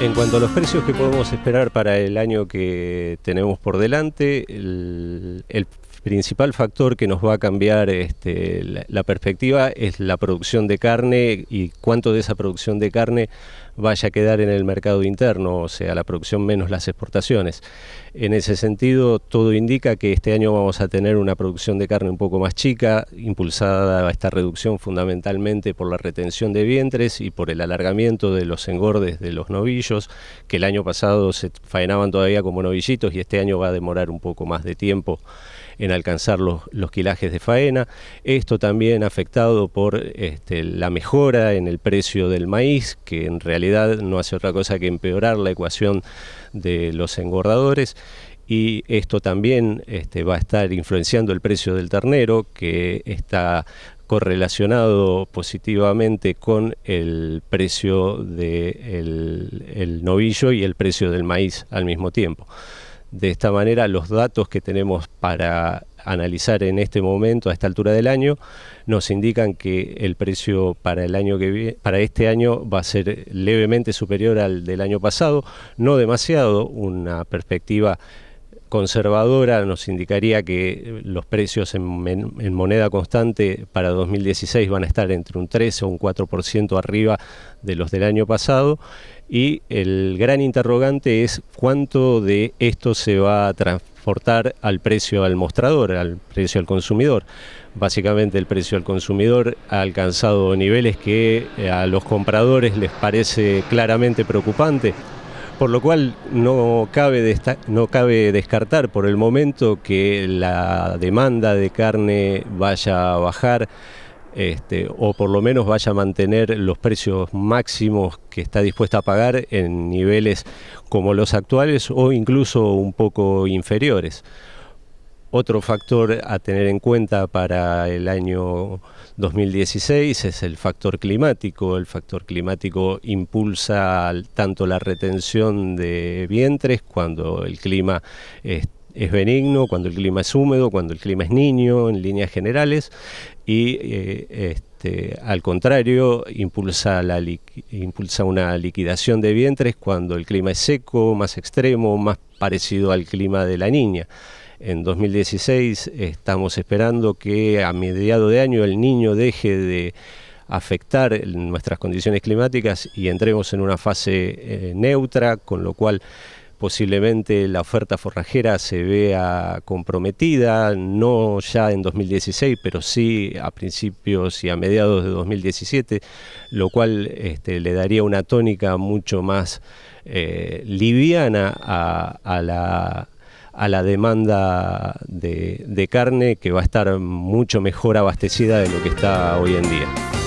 En cuanto a los precios que podemos esperar para el año que tenemos por delante, el, principal factor que nos va a cambiar este, la, perspectiva es la producción de carne y cuánto de esa producción de carne vaya a quedar en el mercado interno, o sea, la producción menos las exportaciones. En ese sentido, todo indica que este año vamos a tener una producción de carne un poco más chica, impulsada a esta reducción fundamentalmente por la retención de vientres y por el alargamiento de los engordes de los novillos, que el año pasado se faenaban todavía como novillitos y este año va a demorar un poco más de tiempo en alcanzar los, los quilajes de faena. Esto también afectado por este, la mejora en el precio del maíz, que en realidad no hace otra cosa que empeorar la ecuación de los engordadores y esto también este, va a estar influenciando el precio del ternero que está correlacionado positivamente con el precio del novillo y el precio del maíz al mismo tiempo. De esta manera, los datos que tenemos para analizar en este momento, a esta altura del año, nos indican que el precio para el año que para este año va a ser levemente superior al del año pasado, no demasiado, una perspectiva conservadora nos indicaría que eh, los precios en, moneda constante para 2016 van a estar entre un 3 o un 4% arriba de los del año pasado y el gran interrogante es cuánto de esto se va a transportar al precio al mostrador, al precio al consumidor. Básicamente el precio al consumidor ha alcanzado niveles que eh, a los compradores les parece claramente preocupante por lo cual no cabe, descartar por el momento que la demanda de carne vaya a bajar. Este, o por lo menos vaya a mantener los precios máximos que está dispuesta a pagar en niveles como los actuales o incluso un poco inferiores. Otro factor a tener en cuenta para el año 2016 es el factor climático. El factor climático impulsa tanto la retención de vientres cuando el clima es, benigno, cuando el clima es húmedo, cuando el clima es niño, en líneas generales, y eh, este, al contrario, impulsa una liquidación de vientres cuando el clima es seco, más extremo, más parecido al clima de la niña. En 2016 estamos esperando que a mediados de año el niño deje de afectar nuestras condiciones climáticas y entremos en una fase eh, neutra, con lo cual posiblemente la oferta forrajera se vea comprometida, no ya en 2016, pero sí a principios y a mediados de 2017, lo cual este, le daría una tónica mucho más eh, liviana a la a la demanda de, carne que va a estar mucho mejor abastecida de lo que está hoy en día.